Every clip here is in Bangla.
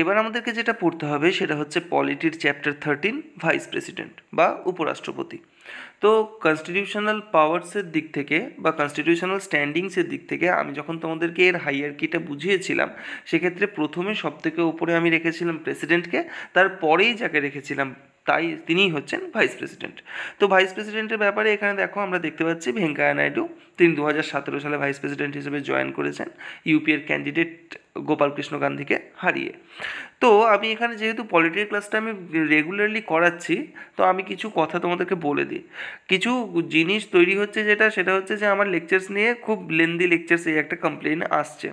এবার আমাদেরকে যেটা পড়তে হবে সেটা হচ্ছে পলিটির চ্যাপ্টার থার্টিন ভাইস প্রেসিডেন্ট বা উপরাষ্ট্রপতি তো কনস্টিটিউশনাল পাওয়ার্সের দিক থেকে বা কনস্টিটিউশনাল স্ট্যান্ডিংসের দিক থেকে আমি যখন তোমাদেরকে এর হাইয়ারকিটা বুঝিয়েছিলাম সেক্ষেত্রে প্রথমে সব থেকে ওপরে আমি রেখেছিলাম প্রেসিডেন্টকে তারপরেই যাকে রেখেছিলাম তাই তিনিই হচ্ছেন ভাইস প্রেসিডেন্ট তো ভাইস প্রেসিডেন্টের ব্যাপারে এখানে দেখো আমরা দেখতে পাচ্ছি ভেঙ্কায়া নাইডু তিনি দু সালে ভাইস প্রেসিডেন্ট হিসেবে জয়েন করেছেন ইউপিএর ক্যান্ডিডেট গোপালকৃষ্ণ গান্ধীকে হারিয়ে তো আমি এখানে যেহেতু পলিটির ক্লাসটা আমি রেগুলারলি করাচ্ছি তো আমি কিছু কথা তোমাদেরকে বলে দিই কিছু জিনিস তৈরি হচ্ছে যেটা সেটা হচ্ছে যে আমার লেকচার্স নিয়ে খুব লেন্দি লেকচার্স এই একটা কমপ্লেন আসছে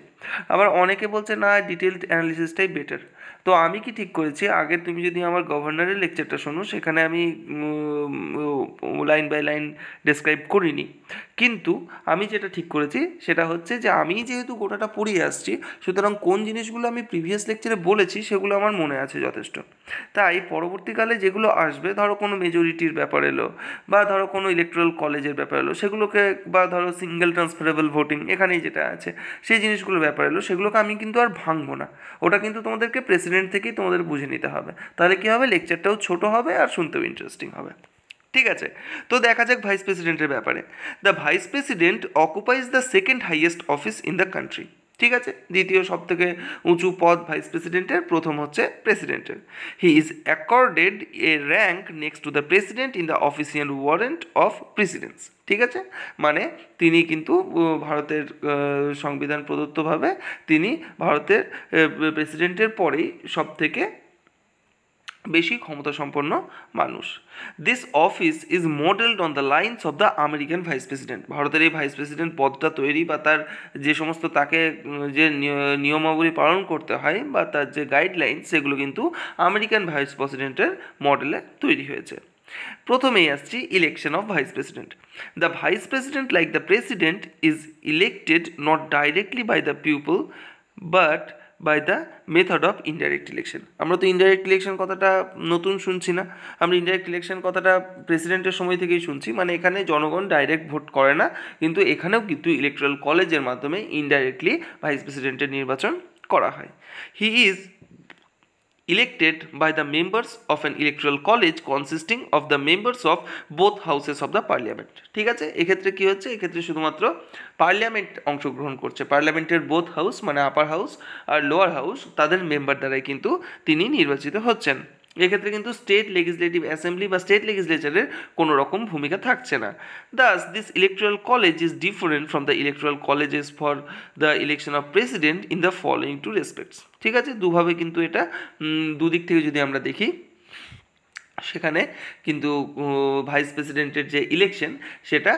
আবার অনেকে বলছে না ডিটেলড অ্যানালিসিসটাই বেটার তো আমি কি ঠিক করেছি আগে তুমি যদি আমার গভর্নরের লেকচারটা শোনো সেখানে আমি লাইন বাই লাইন ডেসক্রাইব করিনি কিন্তু আমি যেটা ঠিক করেছি সেটা হচ্ছে যে আমি যেহেতু গোটাটা পড়িয়ে আসছি সুতরাং কোন জিনিসগুলো আমি প্রিভিয়াস লেকচারে বলেছি সেগুলো আমার মনে আছে যথেষ্ট তাই পরবর্তীকালে যেগুলো আসবে ধরো কোনো মেজরিটির ব্যাপার এলো বা ধরো কোনো ইলেকট্রাল কলেজের ব্যাপার এলো সেগুলোকে বা ধরো সিঙ্গেল ট্রান্সফারেবল ভোটিং এখানেই যেটা আছে সেই জিনিসগুলোর ব্যাপার এলো সেগুলোকে আমি কিন্তু আর ভাঙবো না ওটা কিন্তু তোমাদেরকে প্রেসিডেন্ট থেকেই তোমাদের বুঝে নিতে হবে তাহলে কী হবে লেকচারটাও ছোট হবে আর শুনতেও ইন্টারেস্টিং হবে ঠিক আছে তো দেখা যাক ভাইস প্রেসিডেন্টের ব্যাপারে the vice president occupies the second highest office in the country ঠিক আছে দ্বিতীয় সব থেকে উঁচু পদ ভাইস প্রেসিডেন্টের প্রথম হচ্ছে প্রেসিডেন্টের he is accorded a rank next to the president in the official warrant of precedence ঠিক আছে মানে তিনি কিন্তু ভারতের সংবিধান প্রদত্তভাবে তিনি ভারতের প্রেসিডেন্টের পরেই সব থেকে বেশি ক্ষমতাসম্পন্ন মানুষ this office is modelled on the lines of the American vice president ভারতের এই ভাইস প্রেসিডেন্ট পদটা তৈরি বা তার যে সমস্ত তাকে যে নিয়মাবলী পালন করতে হয় বা তার যে গাইডলাইন সেগুলো কিন্তু আমেরিকান ভাইস প্রেসিডেন্টের মডেলে তৈরি হয়েছে প্রথমেই আসছি election of vice president the vice president like the president is elected not directly by the people but by the method of indirect election আমরা তো ইনডাইরেক্ট ইলেকশন কথাটা নতুন শুনছি না আমরা ইনডাইরেক্ট ইলেকশন কথাটা প্রেসিডেন্টের সময় থেকেই শুনছি মানে এখানে জনগণ ডাইরেক্ট ভোট করে না কিন্তু এখানেও কিন্তু ইলেকট্রাল কলেজের মাধ্যমে ইনডাইরেক্টলি ভাইস প্রেসিডেন্টের নির্বাচন করা হয় he is elected by the members of an electoral college consisting of the members of both houses of the parliament ঠিক আছে এক্ষেত্রে কি হচ্ছে এক্ষেত্রে শুধুমাত্র পার্লামেন্ট অংশগ্রহণ করছে পার্লামেন্টের বোথ হাউস মানে আপার হাউস আর লোয়ার হাউস তাদের মেম্বার দ্বারাই কিন্তু তিনি নির্বাচিত হচ্ছেন এক্ষেত্রে কিন্তু স্টেট লেজিসলেটিভ অ্যাসেম্বলি বা স্টেট লেজিসলেচারের কোনো রকম ভূমিকা থাকছে না thus this electoral college is different from the electoral colleges for the election of president in the following two respects ঠিক আছে দুভাবে কিন্তু এটা দুদিক থেকে যদি আমরা দেখি সেখানে কিন্তু ভাইস প্রেসিডেন্টের যে ইলেকশন সেটা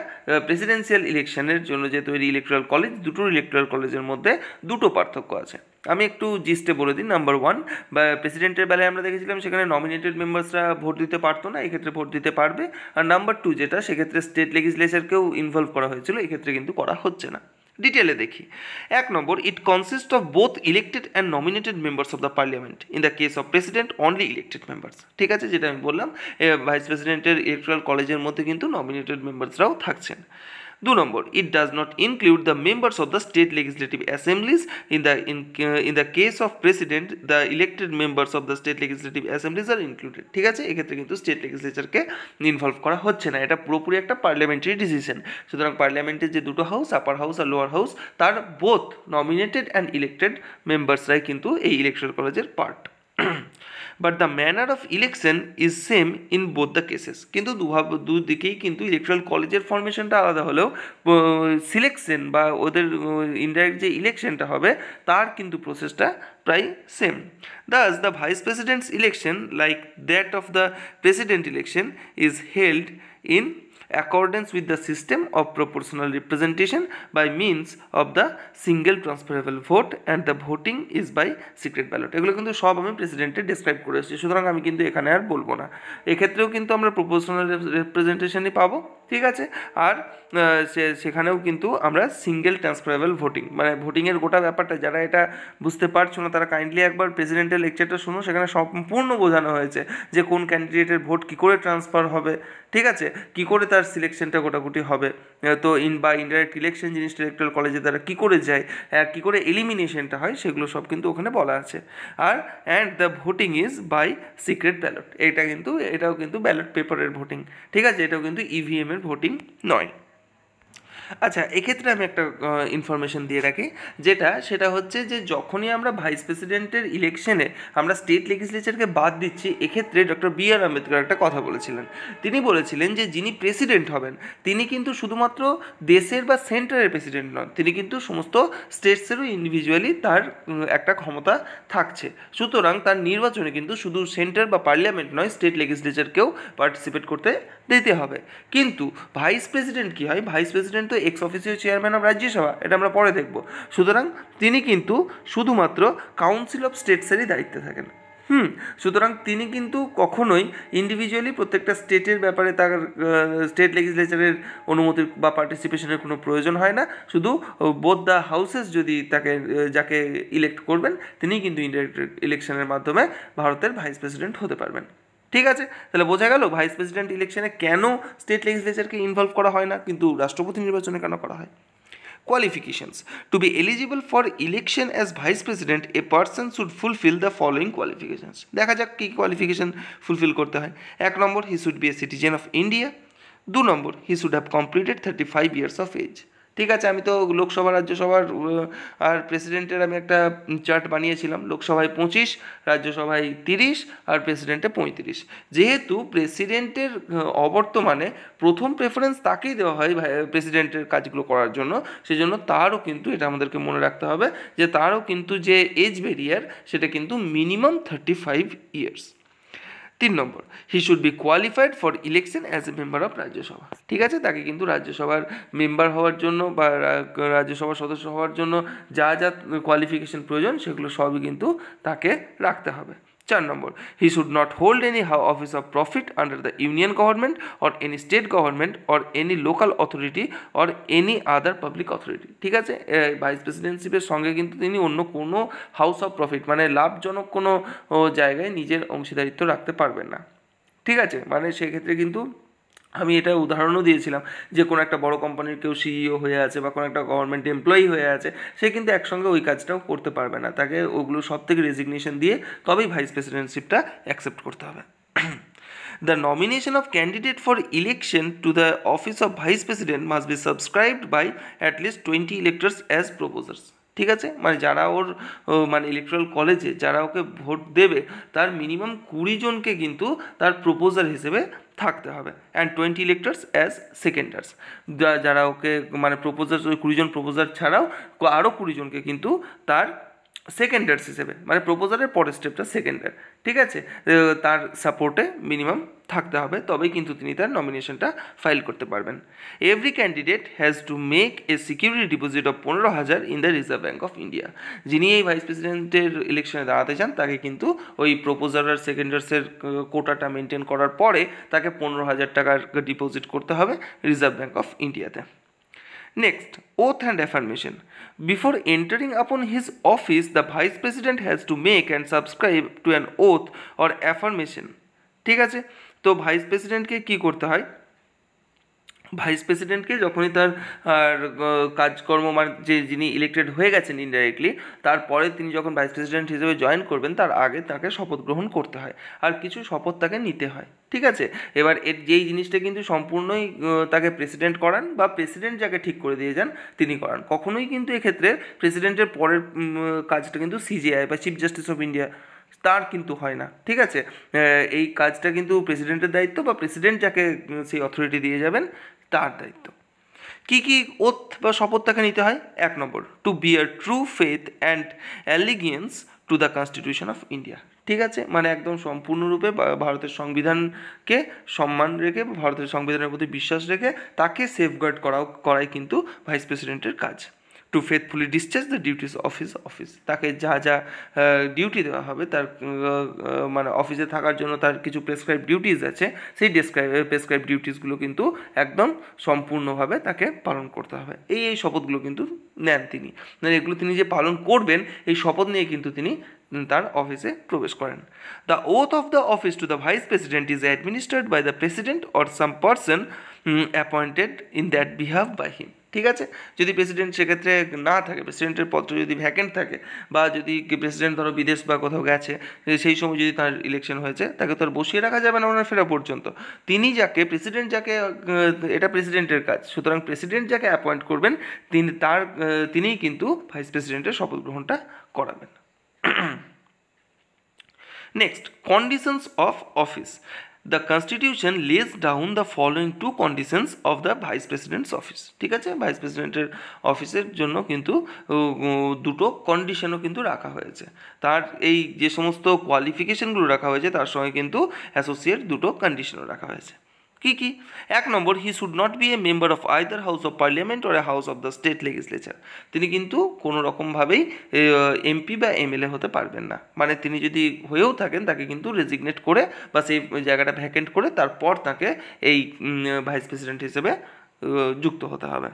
প্রেসিডেন্সিয়াল ইলেকশনের জন্য যে তৈরি ইলেকট্রাল কলেজ দুটোর ইলেকট্রাল কলেজের মধ্যে দুটো পার্থক্য আছে আমি একটু জিস্টে বলে দিই নাম্বার ওয়ান বা প্রেসিডেন্টের বেলায় আমরা দেখেছিলাম সেখানে নমিনেটেড মেম্বার্সরা ভোট দিতে পারতো না এক্ষেত্রে ভোট দিতে পারবে আর নাম্বার টু যেটা সেক্ষেত্রে স্টেট লেজিসলেচারকেও ইনভলভ করা হয়েছিল এক্ষেত্রে কিন্তু করা হচ্ছে না ডিটেলে দেখি এক নম্বর it consist of both elected and nominated members of the parliament in the case of president only elected members ঠিক আছে যেটা আমি বললাম ভাইস প্রেসিডেন্টের ইলেকট্রাল কলেজের মধ্যে কিন্তু নমিনেটেড মেম্বার্সরাও থাকছেন দু নম্বর it does not include the members of the state legislative assemblies in the in the case of president the elected members of the state legislative assemblies are included ঠিক আছে এক্ষেত্রে কিন্তু স্টেট লেজিসলেচারকে ইনভলভ করা হচ্ছে না এটা পুরোপুরি একটা পার্লামেন্টারি ডিসিশন সুতরাং পার্লামেন্টের যে দুটো হাউস আপার হাউস আর লোয়ার হাউস তার বোথ নমিনেটেড অ্যান্ড ইলেক্টেড মেম্বার্সরাই কিন্তু এই ইলেকশন কলেজের part but the manner of election is same in both the cases কিন্তু দুভাবে দুদিকেই কিন্তু ইলেকট্রাল কলেজের ফরমেশনটা আলাদা হলেও সিলেকশন বা ওদের ইনডাইরেক্ট যে ইলেকশনটা হবে তার কিন্তু প্রসেসটা প্রায় same thus the vice presidents election like that of the president election is held in accordance with the system of proportional representation by means of the single transferable vote and the voting is by secret ballot এগুলো কিন্তু সব আমি প্রেসিডেন্টে ডেসক্রাইব করে এসেছি সুতরাং আমি কিন্তু এখানে আর বলবো না এক্ষেত্রেও কিন্তু আমরা প্রপোর্শনাল রিপ্রেজেন্টেশনই পাবো ঠিক আছে আর সেখানেও কিন্তু আমরা সিঙ্গেল ট্রান্সফারেবল ভোটিং মানে ভোটিংয়ের গোটা ব্যাপারটা যারা এটা বুঝতে পারছো না তারা কাইন্ডলি একবার প্রেসিডেন্টের লেকচারটা শুনো সেখানে সম্পূর্ণ বোঝানো হয়েছে যে কোন ক্যান্ডিডেটের ভোট কী করে ট্রান্সফার হবে ঠিক আছে কি করে তার সিলেকশনটা গোটাগুটি হবে তো ইন বা ইন্ডাইরেক্ট ইলেকশন জিনিসটা ইলেকট্রাল কলেজে তারা কী করে যায় কী করে এলিমিনেশনটা হয় সেগুলো সব কিন্তু ওখানে বলা আছে আর and the voting is by secret ballot এটা কিন্তু এটাও কিন্তু ব্যালট পেপারের ভোটিং ঠিক আছে এটাও কিন্তু ইভিএমের e ভোটিং নয় আচ্ছা এক্ষেত্রে আমি একটা ইনফরমেশন দিয়ে রাখি যেটা সেটা হচ্ছে যে যখনই আমরা ভাইস প্রেসিডেন্টের ইলেকশনে আমরা স্টেট লেজিসলেচারকে বাদ দিচ্ছি এক্ষেত্রে ডক্টর বি আর আম্বেদকর একটা কথা বলেছিলেন তিনি বলেছিলেন যে যিনি প্রেসিডেন্ট হবেন তিনি কিন্তু শুধুমাত্র দেশের বা সেন্টারের প্রেসিডেন্ট নন তিনি কিন্তু সমস্ত স্টেটসেরও ইন্ডিভিজুয়ালি তার একটা ক্ষমতা থাকছে সুতরাং তার নির্বাচনে কিন্তু শুধু সেন্টার বা পার্লামেন্ট নয় স্টেট লেজিসলেচারকেও পার্টিসিপেট করতে দিতে হবে কিন্তু ভাইস প্রেসিডেন্ট কী হয় ভাইস প্রেসিডেন্ট তো ex officio chairman of Rajya Sabha এটা আমরা পরে দেখব সুতরাং তিনি কিন্তু শুধুমাত্র কাউন্সিল অফ স্টেটসেরই দায়িত্বে থাকেন হুম সুতরাং তিনি কিন্তু কখনোই ইন্ডিভিজুয়ালি প্রত্যেকটা স্টেটের ব্যাপারে তার স্টেট লেজিসলেচারের অনুমতির বা পার্টিসিপেশনের কোনো প্রয়োজন হয় না শুধু বোধ দ্য হাউসেস যদি তাকে যাকে ইলেক্ট করবেন তিনি কিন্তু ইন্ডাইরেক্ট ইলেকশনের মাধ্যমে ভারতের ভাইস প্রেসিডেন্ট হতে পারবেন ঠিক আছে তাহলে বোঝা গেল ভাইস প্রেসিডেন্ট ইলেকশনে কেন স্টেট লেজিসলেচারকে ইনভলভ করা হয় না কিন্তু রাষ্ট্রপতি নির্বাচনে কেন করা হয় qualifications to be eligible for election as vice president a person should fulfil the following qualifications দেখা যাক কী কোয়ালিফিকেশন ফুলফিল করতে হয় এক নম্বর he should be a citizen of India দু নম্বর he should have completed thirty five years of age ঠিক আছে আমি তো লোকসভা রাজ্যসভার আর প্রেসিডেন্টের আমি একটা চার্ট বানিয়েছিলাম লোকসভায় পঁচিশ রাজ্যসভায় তিরিশ আর প্রেসিডেন্টে পঁয়ত্রিশ যেহেতু প্রেসিডেন্টের অবর্তমানে প্রথম প্রেফারেন্স তাকেই দেওয়া হয় প্রেসিডেন্টের কাজগুলো করার জন্য সেজন্য তারও কিন্তু এটা আমাদেরকে মনে রাখতে হবে যে তারও কিন্তু যে এজ ব্যারিয়ার সেটা কিন্তু মিনিমাম থার্টি ফাইভ ইয়ার্স তিন number he should be qualified for election as a member of Rajya Sabha ঠিক আছে তাকে কিন্তু রাজ্যসভার মেম্বার হওয়ার জন্য বা রাজ্যসভার সদস্য হওয়ার জন্য যা যা কোয়ালিফিকেশন প্রয়োজন সেগুলো সবই কিন্তু তাকে রাখতে হবে চার নম্বর he should not hold any how office of profit under the union government or any state government or any local authority or any other public authority ঠিক আছে ভাইস প্রেসিডেন্টশিপের সঙ্গে কিন্তু তিনি অন্য কোনো হাউস অফ প্রফিট মানে লাভজনক কোনো জায়গায় নিজের অংশীদারিত্ব রাখতে পারবেন না ঠিক আছে মানে সেক্ষেত্রে কিন্তু আমি এটা উদাহরণও দিয়েছিলাম যে কোনো একটা বড় কোম্পানির কেউ সিইও হয়ে আছে বা কোনো একটা গভর্নমেন্ট এমপ্লয়ি হয়ে আছে সে কিন্তু একসঙ্গে ওই কাজটাও করতে পারবে না তাকে ওগুলো সব থেকে রেজিগনেশন দিয়ে তবেই ভাইস প্রেসিডেন্টশিপটা অ্যাকসেপ্ট করতে হবে the nomination of candidate for election to the office of vice president must be subscribed by at least twenty electors as proposers ঠিক আছে মানে যারা ওর মানে ইলেকট্রাল কলেজে যারা ওকে ভোট দেবে তার মিনিমাম কুড়ি জনকে কিন্তু তার প্রপোজার হিসেবে থাকতে হবে and twenty electors as seconders যারা ওকে মানে ওই কুড়িজন প্রপোজার ছাড়াও আরও কুড়িজনকে কিন্তু তার সেকেন্ডার্স হিসেবে মানে প্রপোজালের পরের স্টেপটা সেকেন্ডার ঠিক আছে তার সাপোর্টে মিনিমাম থাকতে হবে তবেই কিন্তু তিনি তার নমিনেশনটা ফাইল করতে পারবেন every candidate has to make a security deposit of পনেরো হাজার in the reserve bank of India যিনি এই ভাইস প্রেসিডেন্টের ইলেকশনে দাঁড়াতে চান তাকে কিন্তু ওই প্রপোজালার সেকেন্ডার্সের কোটাটা মেনটেন করার পরে তাকে পনেরো হাজার টাকার ডিপোজিট করতে হবে রিজার্ভ ব্যাঙ্ক অফ ইন্ডিয়াতে next oath and affirmation before entering upon his office the vice president has to make and subscribe to an oath or affirmation ঠিক আছে তো ভাইস প্রেসিডেন্টকে কী করতে হয় ভাইস প্রেসিডেন্টকে যখনই তার কাজকর্ম মানে যে যিনি ইলেক্টেড হয়ে গেছেন ইনডাইরেক্টলি তারপরে তিনি যখন ভাইস প্রেসিডেন্ট হিসেবে জয়েন করবেন তার আগে তাকে শপথ গ্রহণ করতে হয় আর কিছু শপথ তাকে নিতে হয় ঠিক আছে এবার এর যেই জিনিসটা কিন্তু সম্পূর্ণই তাকে প্রেসিডেন্ট করান বা প্রেসিডেন্ট যাকে ঠিক করে দিয়ে যান তিনি করান কখনোই কিন্তু এক্ষেত্রে প্রেসিডেন্টের পরের কাজটা কিন্তু সিজিআই বা চিফ জাস্টিস অফ ইন্ডিয়া তার কিন্তু হয় না ঠিক আছে এই কাজটা কিন্তু প্রেসিডেন্টের দায়িত্ব বা প্রেসিডেন্ট যাকে সেই অথরিটি দিয়ে যাবেন তার দায়িত্ব কি কি ওথ বা শপথ তাকে নিতে হয় এক নম্বর to bear true faith and allegiance to the constitution of India ঠিক আছে মানে একদম সম্পূর্ণরূপে ভারতের সংবিধানকে সম্মান রেখে ভারতের সংবিধানের প্রতি বিশ্বাস রেখে তাকে সেফগার্ড করাও করাই কিন্তু ভাইস প্রেসিডেন্টের কাজ to faithfully discharge the duties office office তাকে যা যা ডিউটি দেওয়া হবে তার মানে অফিসে থাকার জন্য তার কিছু প্রেসক্রাইব ডিউটিস আছে সেই ডেসক্রাইব প্রেসক্রাইব ডিউটিসগুলো কিন্তু একদম সম্পূর্ণভাবে তাকে পালন করতে হবে এই এই শপথগুলো কিন্তু নেন তিনি মানে এগুলো তিনি যে পালন করবেন এই শপথ নিয়ে কিন্তু তিনি তার অফিসে প্রবেশ করেন the oath of the office to the vice president is administered by the president or some person appointed in that behalf by him ঠিক আছে যদি প্রেসিডেন্ট সেক্ষেত্রে না থাকে প্রেসিডেন্টের পত্র যদি ভ্যাকেন্ট থাকে বা যদি প্রেসিডেন্ট ধরো বিদেশ বা কোথাও গেছে সেই সময় যদি তার ইলেকশন হয়েছে তাকে তো আর বসিয়ে রাখা যাবে না ওনার ফেরা পর্যন্ত তিনি যাকে প্রেসিডেন্ট যাকে এটা প্রেসিডেন্টের কাজ সুতরাং প্রেসিডেন্ট যাকে অ্যাপয়েন্ট করবেন তিনি তার তিনিই কিন্তু ভাইস প্রেসিডেন্টের শপথ গ্রহণটা করাবেন next conditions of office the constitution lays down the following two conditions of the vice president's office ঠিক আছে ভাইস প্রেসিডেন্টের অফিসের জন্য কিন্তু দুটো কন্ডিশনও কিন্তু রাখা হয়েছে তার এই যে সমস্ত কোয়ালিফিকেশানগুলো রাখা হয়েছে তার সঙ্গে কিন্তু অ্যাসোসিয়েট দুটো কন্ডিশনও রাখা হয়েছে কি কি এক নম্বর he should not be a member of either house of parliament or a house of the state legislature তিনি কিন্তু কোনো রকমভাবেই এমপি বা এমএলএ হতে পারবেন না মানে তিনি যদি হয়েও থাকেন তাকে কিন্তু রেজিগনেট করে বা সেই জায়গাটা ভ্যাকেন্ট করে তারপর তাকে এই ভাইস প্রেসিডেন্ট হিসেবে যুক্ত হতে হবে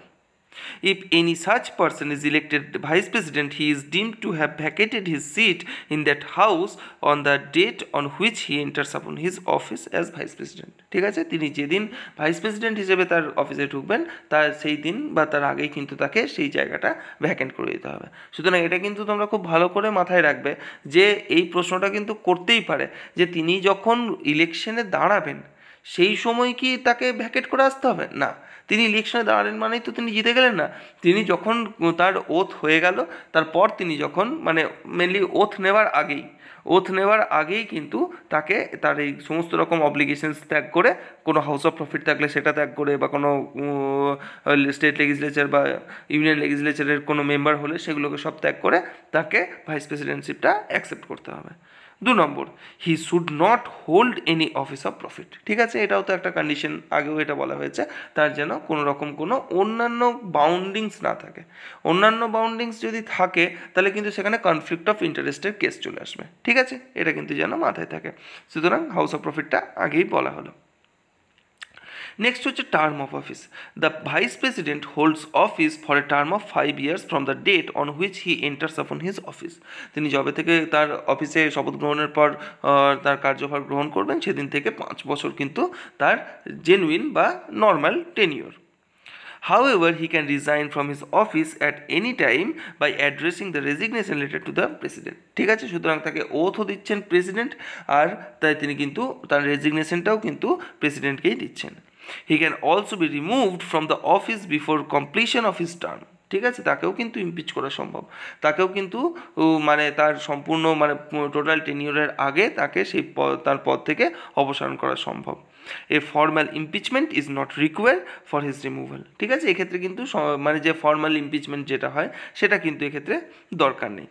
If any such person is elected vice president, he is deemed to have vacated his seat in that house on the date on which he enters upon his office as vice president. ঠিক আছে তিনি যেদিন ভাইস প্রেসিডেন্ট হিসেবে তার অফিসে ঢুকবেন তার সেই দিন বা তার আগেই কিন্তু তাকে সেই জায়গাটা ভ্যাকেন্ট করে দিতে হবে সুতরাং এটা কিন্তু তোমরা খুব ভালো করে মাথায় রাখবে যে এই প্রশ্নটা কিন্তু করতেই পারে যে তিনি যখন ইলেকশনে দাঁড়াবেন সেই সময় কি তাকে ভ্যাকেট করে আসতে হবে না তিনি ইলেকশনে দাঁড়ালেন মানেই তো তিনি জিতে গেলেন না তিনি যখন তার ওথ হয়ে গেল তারপর তিনি যখন মানে মেনলি ওথ নেওয়ার আগেই ওথ নেওয়ার আগেই কিন্তু তাকে তার এই সমস্ত রকম অব্লিগেশনস ত্যাগ করে কোনো হাউস অফ প্রফিট থাকলে সেটা ত্যাগ করে বা কোনো স্টেট লেজিসলেচার বা ইউনিয়ন লেজিসলেচারের কোনো মেম্বার হলে সেগুলোকে সব ত্যাগ করে তাকে ভাইস প্রেসিডেন্টশিপটা অ্যাকসেপ্ট করতে হবে দু নম্বর he should not hold any office of profit ঠিক আছে এটাও তো একটা কন্ডিশন আগেও এটা বলা হয়েছে তার যেন কোনো রকম কোনো অন্যান্য বাউন্ডিংস না থাকে অন্যান্য বাউন্ডিংস যদি থাকে তাহলে কিন্তু সেখানে কনফ্লিক্ট অফ ইন্টারেস্টের কেস চলে আসবে ঠিক আছে এটা কিন্তু যেন মাথায় থাকে সুতরাং হাউস অফ প্রফিটটা আগেই বলা হলো নেক্সট হচ্ছে term of office the vice president holds office for a term of five years from the date on which he enters upon his office তিনি যবে থেকে তার অফিসে শপথ গ্রহণের পর তার কার্যভার গ্রহণ করবেন সেদিন থেকে পাঁচ বছর কিন্তু তার জেনুইন বা normal tenure ever he can resign from his office at any time by addressing the resignation related to the president ঠিক আছে সুতরাং তাকে ওথও দিচ্ছেন প্রেসিডেন্ট আর তাই তিনি কিন্তু তার রেজিগনেশনটাও কিন্তু প্রেসিডেন্টকেই দিচ্ছেন he can also be removed from the office before completion of his term ঠিক আছে তাকেও কিন্তু ইমপিচ করা সম্ভব তাকেও কিন্তু মানে তার সম্পূর্ণ মানে টোটাল টেনিওরের আগে তাকে সেই তার পদ থেকে অপসারণ করা সম্ভব a formal impeachment is not required for his removal ঠিক আছে এক্ষেত্রে কিন্তু মানে যে ফর্ম্যাল ইমপিচমেন্ট যেটা হয় সেটা কিন্তু এক্ষেত্রে দরকার নেই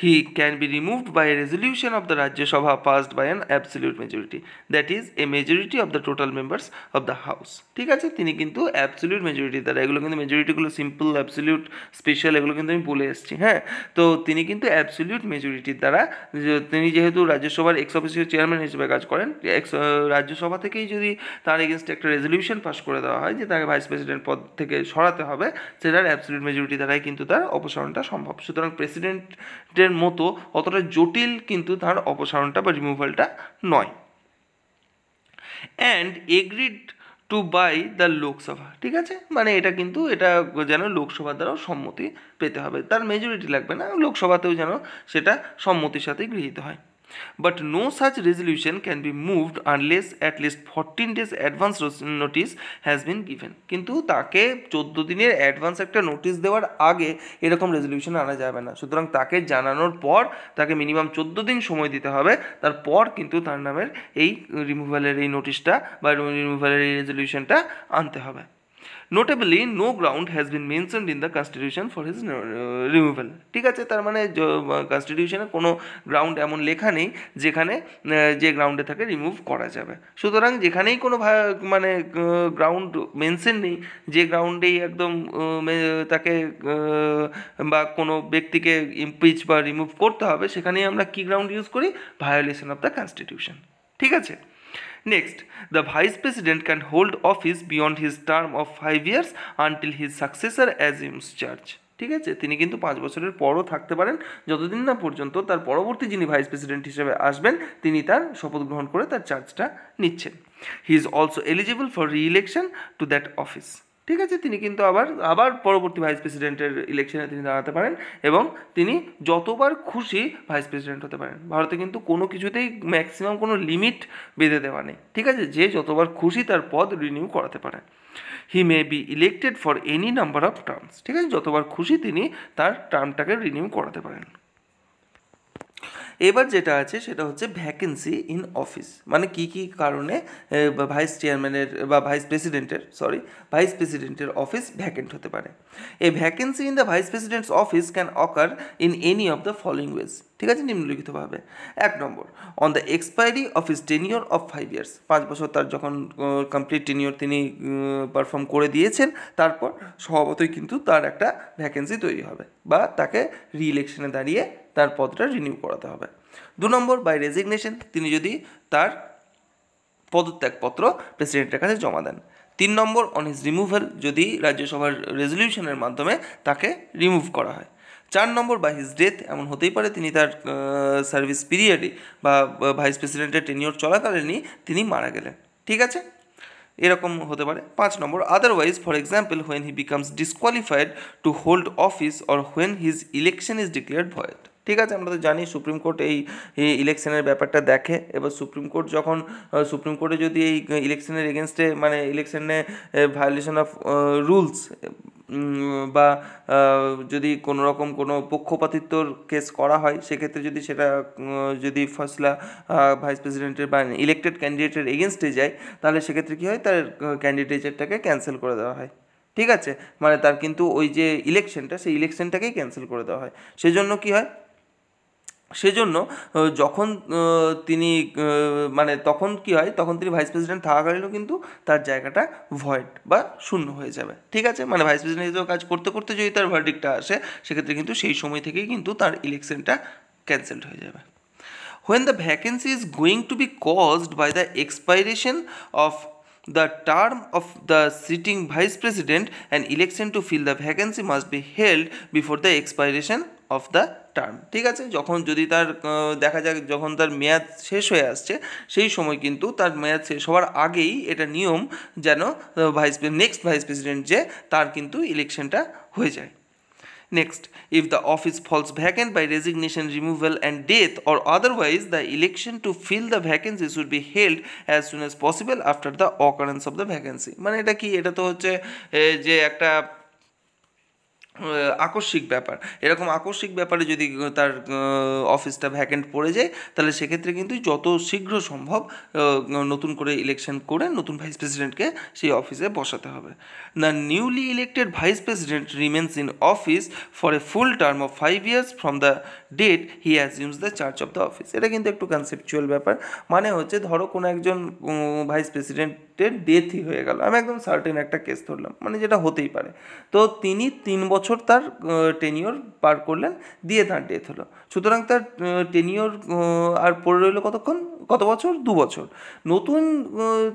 he can be removed by a resolution of the Rajya Sabha passed by an absolute majority that is a majority of the total members of the house ঠিক আছে তিনি কিন্তু অ্যাবসলিউট মেজরিটি দ্বারা এগুলো কিন্তু মেজরিটিগুলো সিম্পল অ্যাবসলিউট স্পেশাল এগুলো কিন্তু আমি বলে এসেছি হ্যাঁ তো তিনি কিন্তু অ্যাবসলিউট মেজরিটির দ্বারা তিনি যেহেতু রাজ্যসভার এক্স অফিসীয় চেয়ারম্যান হিসেবে কাজ করেন এক্স রাজ্যসভা থেকেই যদি তার এগেনস্টে একটা রেজলিউশন পাশ করে দেওয়া হয় যে তাকে ভাইস প্রেসিডেন্ট পদ থেকে সরাতে হবে সেটার অ্যাবসলিউট মেজরিটি দ্বারাই কিন্তু তার অপসারণটা সম্ভব সুতরাং প্রেসিডেন্টের ক্যান্সারের মতো অতটা জটিল কিন্তু তার অপসারণটা বা রিমুভালটা নয় and agreed to by the Lok Sabha ঠিক আছে মানে এটা কিন্তু এটা যেন লোকসভা দ্বারাও সম্মতি পেতে হবে তার মেজরিটি লাগবে না লোকসভাতেও যেন সেটা সম্মতির সাথে গৃহীত হয় But no such resolution can be moved unless at least 14 days advance notice has been given. কিন্তু তাকে চোদ্দ দিনের অ্যাডভান্স একটা নোটিশ দেওয়ার আগে এরকম রেজলিউশন আনা যাবে না সুতরাং তাকে জানানোর পর তাকে মিনিমাম চোদ্দ দিন সময় দিতে হবে তারপর কিন্তু তার নামের এই রিমুভালের এই নোটিশটা বা রিমুভালের এই রেজলিউশনটা আনতে হবে notably no ground has been mentioned in the constitution for his removal ঠিক আছে তার মানে কনস্টিটিউশনে কোনো গ্রাউন্ড এমন লেখা নেই যেখানে যে গ্রাউন্ডে তাকে রিমুভ করা যাবে সুতরাং যেখানেই কোনো মানে গ্রাউন্ড মেনশন নেই যে গ্রাউন্ডেই একদম তাকে বা কোনো ব্যক্তিকে ইম্পিচ বা রিমুভ করতে হবে সেখানেই আমরা কী গ্রাউন্ড ইউজ করি ভায়োলেশন অফ দ্য কনস্টিটিউশন ঠিক আছে Next, the Vice President can hold office beyond his term of five years until his successor assumes charge. ঠিক আছে তিনি কিন্তু পাঁচ বছরের পরও থাকতে পারেন যতদিন না পর্যন্ত তার পরবর্তী যিনি ভাইস প্রেসিডেন্ট হিসেবে আসবেন তিনি তার শপথ গ্রহণ করে তার চার্জটা নিচ্ছেন he is also eligible for re election to that office ঠিক আছে তিনি কিন্তু আবার আবার পরবর্তী ভাইস প্রেসিডেন্টের ইলেকশনে তিনি দাঁড়াতে পারেন এবং তিনি যতবার খুশি ভাইস প্রেসিডেন্ট হতে পারেন ভারতে কিন্তু কোনো কিছুতেই ম্যাক্সিমাম কোনো লিমিট বেঁধে দেওয়া নেই ঠিক আছে যে যতবার খুশি তার পদ রিনিউ করাতে পারেন he may be elected for any number of terms ঠিক আছে যতবার খুশি তিনি তার টার্মটাকে রিনিউ করাতে পারেন এবার যেটা আছে সেটা হচ্ছে ভ্যাকেন্সি ইন অফিস মানে কি কি কারণে ভাইস চেয়ারম্যানের বা ভাইস প্রেসিডেন্টের সরি ভাইস প্রেসিডেন্টের অফিস ভ্যাকেন্ট হতে পারে a vacancy in the vice president's office can occur in any of the following ways ঠিক আছে নিম্নলিখিতভাবে এক নম্বর on the expiry of his tenure of five years পাঁচ বছর তার যখন কমপ্লিট টেনিওর তিনি পারফর্ম করে দিয়েছেন তারপর স্বভাবতই কিন্তু তার একটা ভ্যাকেন্সি তৈরি হবে বা তাকে ইলেকশনে দাঁড়িয়ে তার পদটা রিনিউ করাতে হবে দু নম্বর বাই রেজিগনেশন তিনি যদি তার পদত্যাগপত্র প্রেসিডেন্টের কাছে জমা দেন তিন নম্বর অন হিজ রিমুভাল যদি রাজ্যসভার রেজলিউশনের মাধ্যমে তাকে রিমুভ করা হয় চার নম্বর বা হিজ ডেথ এমন হতেই পারে তিনি তার সার্ভিস পিরিয়ডে বা ভাইস প্রেসিডেন্টের টেনিওর চলাকালীনই তিনি মারা গেলেন ঠিক আছে এরকম হতে পারে পাঁচ নম্বর otherwise for example when he becomes disqualified to hold office or when his election is declared void ঠিক আছে আমরা তো জানি সুপ্রিম কোর্ট এই ইলেকশনের ব্যাপারটা দেখে এবার সুপ্রিম কোর্ট যখন সুপ্রিম কোর্টে যদি এই ইলেকশনের এগেনস্টে মানে ইলেকশনে ভায়োলেশন অফ রুলস বা যদি কোনো রকম কোনো পক্ষপাতিত্বর কেস করা হয় সেক্ষেত্রে যদি সেটা যদি ফসলা ভাইস প্রেসিডেন্টের বা ইলেকটেড ক্যান্ডিডেটের এগেনস্টে যায় তাহলে সেক্ষেত্রে কী হয় তার ক্যান্ডিডেটেরটাকে ক্যান্সেল করে দেওয়া হয় ঠিক আছে মানে তার কিন্তু ওই যে ইলেকশনটা সেই ইলেকশনটাকেই ক্যান্সেল করে দেওয়া হয় সেজন্য কী হয় সেজন্য যখন তিনি মানে তখন কি হয় তখন তিনি ভাইস প্রেসিডেন্ট থাকাকালীনও কিন্তু তার জায়গাটা ভয়েড বা শূন্য হয়ে যাবে ঠিক আছে মানে ভাইস প্রেসিডেন্ট হিসেবে কাজ করতে করতে যদি তার ভার্ডিকটা আসে সেক্ষেত্রে কিন্তু সেই সময় থেকেই কিন্তু তার ইলেকশনটা ক্যান্সেলড হয়ে যাবে when the vacancy is going to be caused by the expiration of the term of the sitting vice president and election to fill the vacancy must be held before the expiration of the term ঠিক আছে যখন যদি তার দেখা যাক যখন তার মেয়াদ শেষ হয়ে আসছে সেই সময় কিন্তু তার মেয়াদ শেষ হওয়ার আগেই এটা নিয়ম যেন ভাইস নেক্সট ভাইস প্রেসিডেন্ট যে তার কিন্তু ইলেকশনটা হয়ে যায় next if the office falls vacant by resignation removal and death or otherwise the election to fill the vacancy should be held as soon as possible after the occurrence of the vacancy মানে এটা কি এটা তো হচ্ছে যে একটা আকস্মিক ব্যাপার এরকম আকস্মিক ব্যাপারে যদি তার অফিসটা ভ্যাকেন্ট পড়ে যায় তাহলে সেক্ষেত্রে কিন্তু যত শীঘ্র সম্ভব নতুন করে ইলেকশন করে নতুন ভাইস প্রেসিডেন্টকে সেই অফিসে বসাতে হবে না newly elected vice president remains in office for a full term of five years from the date he assumes the charge of the office এটা কিন্তু একটু কনসেপচুয়াল ব্যাপার মানে হচ্ছে ধরো কোনো একজন ভাইস প্রেসিডেন্টের ডেথই হয়ে গেল আমি একদম সার্টেন একটা কেস ধরলাম মানে যেটা হতেই পারে তো তিনি তিন বছর বছর তার টেনিওর পার করলেন দিয়ে তার ডেথ হলো সুতরাং তার টেনিওর আর পড়ে রইল কতক্ষণ কত বছর দু বছর নতুন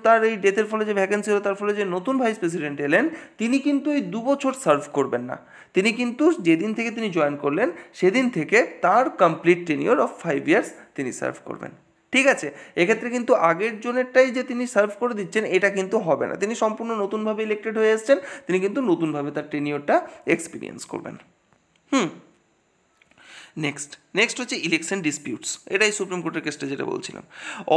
তার এই ডেথের ফলে যে ভ্যাকেন্সি হলো তার ফলে যে নতুন ভাইস প্রেসিডেন্ট এলেন তিনি কিন্তু এই দু বছর সার্ভ করবেন না তিনি কিন্তু যেদিন থেকে তিনি জয়েন করলেন সেদিন থেকে তার complete tenure of five years তিনি সার্ভ করবেন ঠিক আছে এক্ষেত্রে কিন্তু আগের জনেরটাই যে তিনি সার্ভ করে দিচ্ছেন এটা কিন্তু হবে না তিনি সম্পূর্ণ নতুনভাবে ইলেক্টেড হয়ে এসছেন তিনি কিন্তু নতুনভাবে তার টেনিওরটা এক্সপিরিয়েন্স করবেন হুম নেক্সট নেক্সট হচ্ছে ইলেকশন ডিসপিউটস এটাই সুপ্রিম কোর্টের কেসটা যেটা বলছিলাম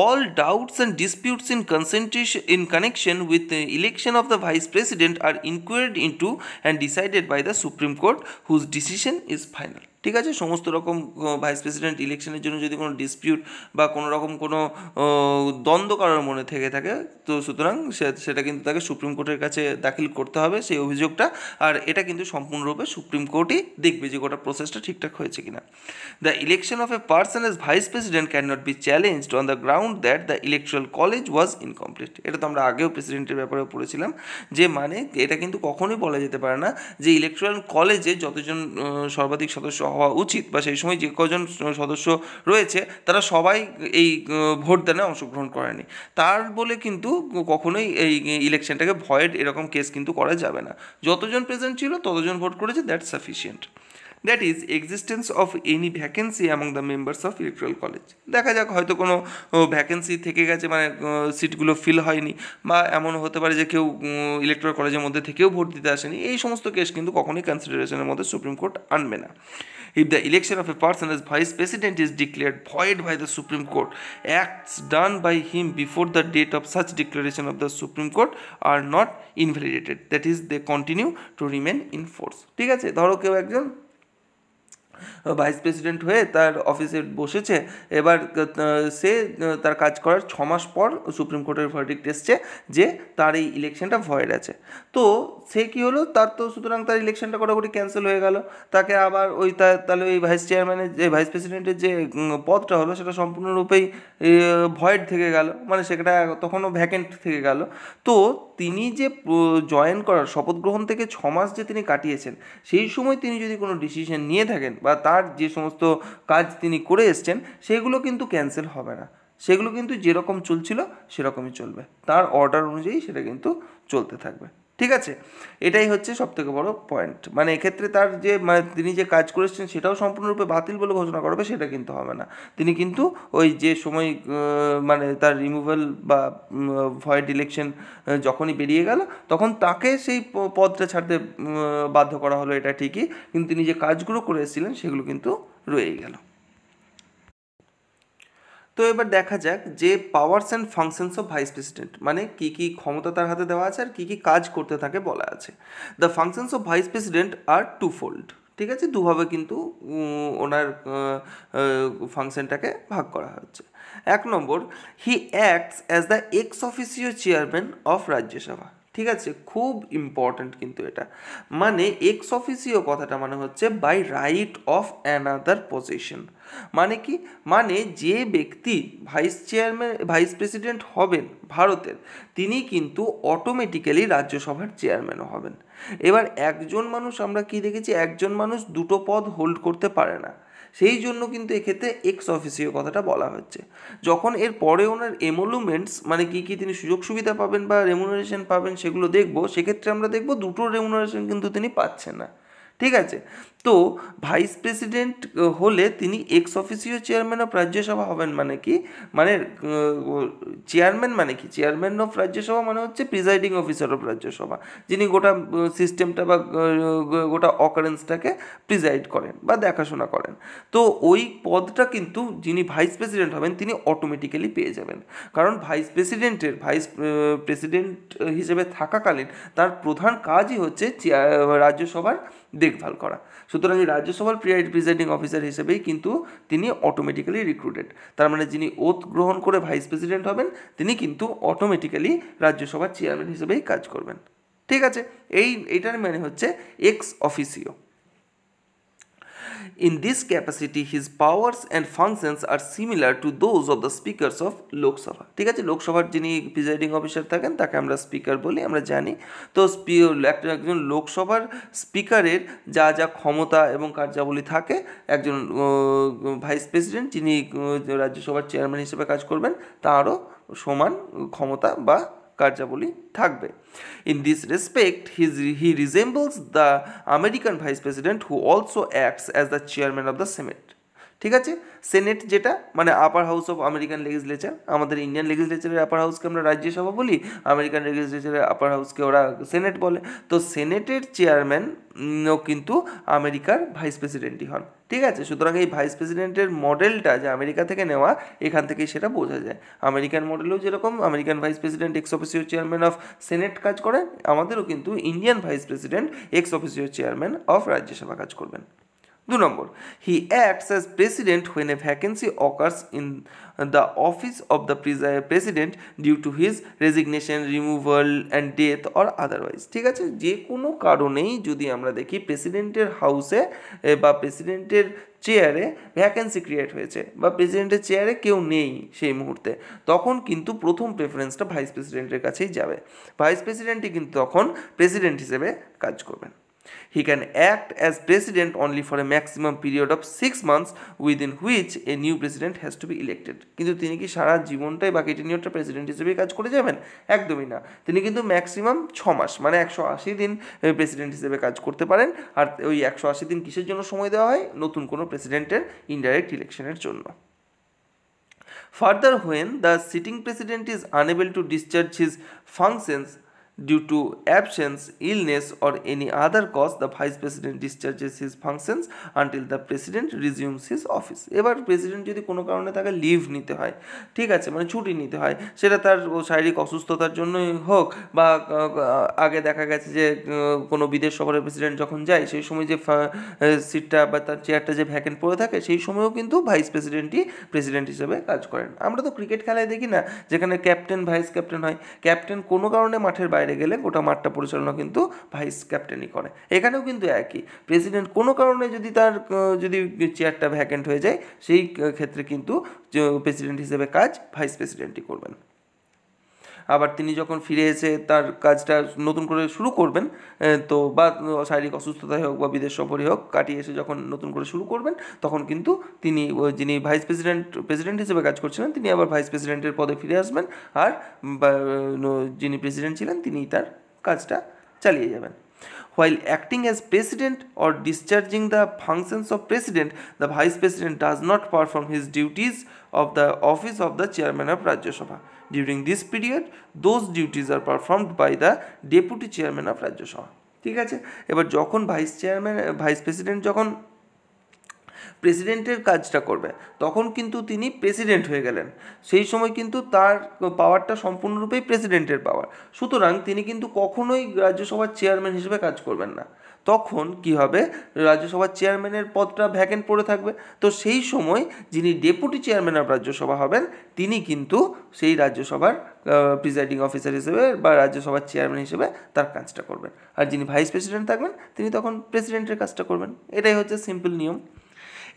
all doubts and disputes in concentration in connection with election of the vice president are inquired into and decided by the supreme court whose decision is final ঠিক আছে সমস্ত রকম ভাইস প্রেসিডেন্ট ইলেকশনের জন্য যদি কোনো ডিসপিউট বা কোনো রকম কোনো দ্বন্দ্ব কারোর মনে থেকে থাকে তো সুতরাং সেটা কিন্তু তাকে সুপ্রিম কোর্টের কাছে দাখিল করতে হবে সেই অভিযোগটা আর এটা কিন্তু সম্পূর্ণরূপে সুপ্রিম কোর্টই দেখবে যে গোটা প্রসেসটা ঠিকঠাক হয়েছে কিনা the election of a person as vice president can not be challenged on the ground that the electoral college was incomplete এটা তো আমরা আগেও প্রেসিডেন্টের ব্যাপারে পড়েছিলাম যে মানে এটা কিন্তু কখনোই বলা যেতে পারে না যে ইলেকট্রাল কলেজে যতজন সর্বাধিক সদস্য হওয়া উচিত বা সেই সময় যে কজন সদস্য রয়েছে তারা সবাই এই ভোটদানে অংশগ্রহণ করেনি তার বলে কিন্তু কখনোই এই ইলেকশনটাকে ভয়েড এরকম কেস কিন্তু করা যাবে না যতজন প্রেজেন্ট ছিল ততজন ভোট করেছে that sufficient that is existence of any vacancy among the members of electoral college দেখা যাক হয়তো কোনো ভ্যাকেন্সি থেকে গেছে মানে সিটগুলো ফিল হয়নি বা এমনও হতে পারে যে কেউ ইলেকট্রাল কলেজের মধ্যে থেকেও ভোট দিতে আসেনি এই সমস্ত কেস কিন্তু কখনোই কনসিডারেশনের মধ্যে সুপ্রিম কোর্ট আনবে না if the election of a person as vice president is declared void by the Supreme Court, acts done by him before the date of such declaration of the Supreme Court are not invalidated. That is, they continue to remain in force. ঠিক আছে ধরো কেউ একজন ভাইস প্রেসিডেন্ট হয়ে তার অফিসে বসেছে এবার সে তার কাজ করার ছ মাস পর সুপ্রিম কোর্টের ভার্ডিক্ট এসছে যে তার এই ইলেকশনটা ভয়েড আছে তো সে কি হলো তার তো সুতরাং তার ইলেকশনটা কটাকটি ক্যান্সেল হয়ে গেল তাকে আবার ওই তাহলে ওই ভাইস চেয়ারম্যানের যে ভাইস প্রেসিডেন্টের যে পদটা হলো সেটা সম্পূর্ণরূপেই ভয়েড থেকে গেল মানে সেটা তখনও ভ্যাকেন্ট থেকে গেল তো তিনি যে জয়েন করার শপথ গ্রহণ থেকে ছ মাস যে তিনি কাটিয়েছেন সেই সময় তিনি যদি কোনো ডিসিশন নিয়ে থাকেন বা তার যে সমস্ত কাজ তিনি করে এসছেন সেগুলো কিন্তু ক্যান্সেল হবে না সেগুলো কিন্তু যেরকম চলছিল সেরকমই চলবে তার অর্ডার অনুযায়ী সেটা কিন্তু চলতে থাকবে ঠিক আছে এটাই হচ্ছে সবথেকে বড় পয়েন্ট মানে এক্ষেত্রে তার যে মানে তিনি যে কাজ করেছেন সেটাও সম্পূর্ণরূপে বাতিল বলে ঘোষণা করবে সেটা কিন্তু হবে না তিনি কিন্তু ওই যে সময় মানে তার রিমুভাল বা ভয়েড ইলেকশন যখনই বেরিয়ে গেল তখন তাকে সেই পদটা ছাড়তে বাধ্য করা হলো এটা ঠিকই কিন্তু তিনি যে কাজগুলো করে এসেছিলেন সেগুলো কিন্তু রয়েই গেল তো এবার দেখা যাক যে powers and functions of vice president মানে কি কি ক্ষমতা তার হাতে দেওয়া আছে আর কী কী কাজ করতে থাকে বলা আছে the functions of vice president are two fold ঠিক আছে দুভাবে কিন্তু ওনার ফাংশনটাকে ভাগ করা হচ্ছে এক নম্বর he acts as the ex officio chairman of Rajya Sabha ঠিক আছে খুব ইম্পর্ট্যান্ট কিন্তু এটা মানে এক্স অফিসিও কথাটা মানে হচ্ছে by right of another position মানে কি মানে যে ব্যক্তি ভাইস চেয়ারম্যান ভাইস প্রেসিডেন্ট হবেন ভারতের তিনি কিন্তু অটোমেটিক্যালি রাজ্যসভার চেয়ারম্যানও হবেন এবার একজন মানুষ আমরা কি দেখেছি একজন মানুষ দুটো পদ হোল্ড করতে পারে না সেই জন্য কিন্তু এক্ষেত্রে এক্স অফিসিও কথাটা বলা হচ্ছে যখন এর পরে ওনার এমোলুমেন্টস মানে কী কী তিনি সুযোগ সুবিধা পাবেন বা রেমুনারেশন পাবেন সেগুলো দেখবো সেক্ষেত্রে আমরা দেখবো দুটো রেমুনারেশন কিন্তু তিনি পাচ্ছেন না ঠিক আছে তো ভাইস প্রেসিডেন্ট হলে তিনি ex officio chairman of Rajya Sabha হবেন মানে কি মানে চেয়ারম্যান মানে কি চেয়ারম্যান অফ রাজ্যসভা মানে হচ্ছে প্রিজাইডিং অফিসার অফ রাজ্যসভা যিনি গোটা সিস্টেমটা বা গোটা অকারেন্সটাকে প্রিজাইড করেন বা দেখাশোনা করেন তো ওই পদটা কিন্তু যিনি ভাইস প্রেসিডেন্ট হবেন তিনি অটোমেটিক্যালি পেয়ে যাবেন কারণ ভাইস প্রেসিডেন্টের ভাইস প্রেসিডেন্ট হিসেবে থাকাকালীন তার প্রধান কাজই হচ্ছে রাজ্যসভার দেখভাল করা সুতরাং এই রাজ্যসভার প্রিজাইডিং অফিসার হিসেবেই কিন্তু তিনি অটোমেটিক্যালি রিক্রুটেড তার মানে যিনি ওথ গ্রহণ করে ভাইস প্রেসিডেন্ট হবেন তিনি কিন্তু অটোমেটিক্যালি রাজ্যসভার চেয়ারম্যান হিসেবেই কাজ করবেন ঠিক আছে এই এইটার মানে হচ্ছে ex officio In this capacity, his powers and functions are similar to those of the speakers of Lok Sabha. ঠিক আছে লোকসভার যিনি প্রিজাইডিং অফিসার থাকেন তাকে আমরা স্পিকার বলি আমরা জানি তো একটা একজন লোকসভার স্পিকারের যা যা ক্ষমতা এবং কার্যাবলী থাকে একজন ভাইস প্রেসিডেন্ট যিনি রাজ্যসভার চেয়ারম্যান হিসেবে কাজ করবেন তারও সমান ক্ষমতা বা কার্যাবলী থাকবে in this respect his he resembles the American vice president who also acts as the chairman of the senate ঠিক আছে সেনেট যেটা মানে upper house of American legislature আমাদের ইন্ডিয়ান লেজিসলেচারের আপার হাউসকে আমরা রাজ্যসভা বলি আমেরিকান লেজিসলেচারের আপার হাউসকে ওরা সেনেট বলে তো সেনেটের চেয়ারম্যান কিন্তু আমেরিকার ভাইস প্রেসিডেন্টই হন ঠিক আছে সুতরাং এই ভাইস প্রেসিডেন্টের মডেলটা যে আমেরিকা থেকে নেওয়া এখান থেকেই সেটা বোঝা যায় আমেরিকান মডেলেও যেরকম American vice president ex officio chairman of senate কাজ করে আমাদেরও কিন্তু Indian vice president ex officio chairman of Rajya Sabha কাজ করবেন দু নম্বর he acts as president when a vacancy occurs in the office of the president due to his resignation removal and death or otherwise ঠিক আছে যে কোনো কারণেই যদি আমরা দেখি প্রেসিডেন্টের হাউসে বা প্রেসিডেন্টের চেয়ারে ভ্যাকেন্সি ক্রিয়েট হয়েছে বা প্রেসিডেন্টের চেয়ারে কেউ নেই সেই মুহূর্তে তখন কিন্তু প্রথম প্রেফারেন্সটা ভাইস প্রেসিডেন্টের কাছেই যাবে ভাইস প্রেসিডেন্টই কিন্তু তখন প্রেসিডেন্ট হিসেবে কাজ করবেন he can act as president only for a maximum period of six months within which a new president has to be elected কিন্তু তিনি কি সারা জীবনটাই বাকি টেনিয়রটা প্রেসিডেন্ট হিসেবে কাজ করে যাবেন একদমই না তিনি কিন্তু ম্যাক্সিমাম ছ মাস মানে একশো আশি দিন প্রেসিডেন্ট হিসেবে কাজ করতে পারেন আর ওই একশো আশি দিন কিসের জন্য সময় দেওয়া হয় নতুন কোনো প্রেসিডেন্টের ইনডাইরেক্ট ইলেকশনের জন্য further when the sitting president is unable to discharge his functions Due to absence, illness or any other cause, the Vice President discharges his functions until the President resumes his office. এবার প্রেসিডেন্ট যদি কোনো কারণে তাকে লিভ নিতে হয় ঠিক আছে মানে ছুটি নিতে হয় সেটা তার শারীরিক অসুস্থতার জন্যই হোক বা আগে দেখা গেছে যে কোনো বিদেশ সফরে প্রেসিডেন্ট যখন যায় সেই সময় যে সিটটা বা তার চেয়ারটা যে ভ্যাকেন্ট পড়ে থাকে সেই সময়ও কিন্তু ভাইস প্রেসিডেন্টই প্রেসিডেন্ট হিসেবে কাজ করেন আমরা তো ক্রিকেট খেলায় দেখি না যেখানে ক্যাপ্টেন ভাইস ক্যাপ্টেন হয় ক্যাপ্টেন কোনো কারণে মাঠের বাইরে বাইরে গেলে গোটা মাঠটা পরিচালনা কিন্তু ভাইস ক্যাপ্টেনই করে এখানেও কিন্তু একই প্রেসিডেন্ট কোনো কারণে যদি তার যদি চেয়ারটা ভ্যাকেন্ট হয়ে যায় সেই ক্ষেত্রে কিন্তু প্রেসিডেন্ট হিসেবে কাজ ভাইস প্রেসিডেন্টই করবেন আবার তিনি যখন ফিরে এসে তার কাজটা নতুন করে শুরু করবেন তো বা শারীরিক অসুস্থতাই হোক বা বিদেশ সফরই হোক কাটিয়ে এসে যখন নতুন করে শুরু করবেন তখন কিন্তু তিনি যিনি ভাইস প্রেসিডেন্ট প্রেসিডেন্ট হিসেবে কাজ করছিলেন তিনি আবার ভাইস প্রেসিডেন্টের পদে ফিরে আসবেন আর যিনি প্রেসিডেন্ট ছিলেন তিনি তার কাজটা চালিয়ে যাবেন while acting as president or discharging the functions of president the vice president does not perform his duties of the office of the chairman of Rajya Sabha during this period those duties are performed by the deputy chairman of Rajya Sabha ঠিক আছে এবার যখন ভাইস চেয়ারম্যান ভাইস প্রেসিডেন্ট যখন প্রেসিডেন্টের কাজটা করবে তখন কিন্তু তিনি প্রেসিডেন্ট হয়ে গেলেন সেই সময় কিন্তু তার পাওয়ারটা সম্পূর্ণরূপেই প্রেসিডেন্টের পাওয়ার সুতরাং তিনি কিন্তু কখনোই রাজ্যসভার চেয়ারম্যান হিসেবে কাজ করবেন না তখন কি হবে রাজ্যসভার চেয়ারম্যানের পদটা ভ্যাকেন্ট পড়ে থাকবে তো সেই সময় যিনি ডেপুটি চেয়ারম্যান অফ রাজ্যসভা হবেন তিনি কিন্তু সেই রাজ্যসভার প্রিজাইডিং অফিসার হিসেবে বা রাজ্যসভার চেয়ারম্যান হিসেবে তার কাজটা করবেন আর যিনি ভাইস প্রেসিডেন্ট থাকবেন তিনি তখন প্রেসিডেন্টের কাজটা করবেন এটাই হচ্ছে সিম্পল নিয়ম